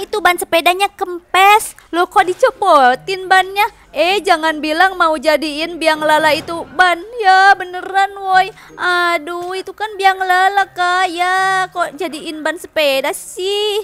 itu ban sepedanya kempes. lo kok dicopotin bannya? Eh jangan bilang mau jadiin biang lala itu ban. Ya beneran woi. Aduh itu kan biang lala kak. Ya, kok jadiin ban sepeda sih?